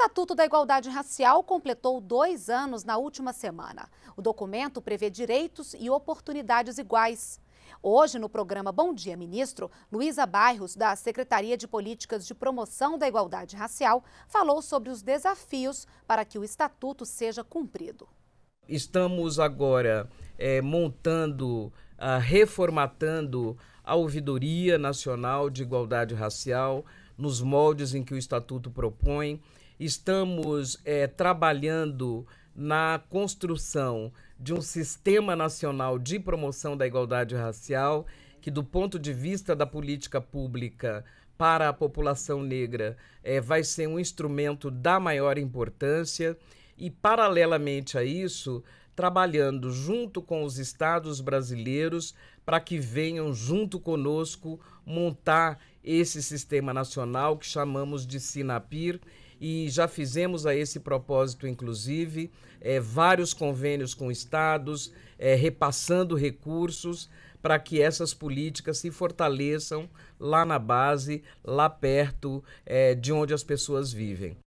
Estatuto da Igualdade Racial completou dois anos na última semana. O documento prevê direitos e oportunidades iguais. Hoje, no programa Bom Dia Ministro, Luísa Bairros, da Secretaria de Políticas de Promoção da Igualdade Racial, falou sobre os desafios para que o Estatuto seja cumprido. Estamos agora é, montando, ah, reformatando a Ouvidoria Nacional de Igualdade Racial nos moldes em que o Estatuto propõe estamos é, trabalhando na construção de um sistema nacional de promoção da igualdade racial que, do ponto de vista da política pública para a população negra, é, vai ser um instrumento da maior importância. E, paralelamente a isso, trabalhando junto com os estados brasileiros para que venham junto conosco montar esse sistema nacional que chamamos de Sinapir e já fizemos a esse propósito, inclusive, é, vários convênios com estados, é, repassando recursos para que essas políticas se fortaleçam lá na base, lá perto é, de onde as pessoas vivem.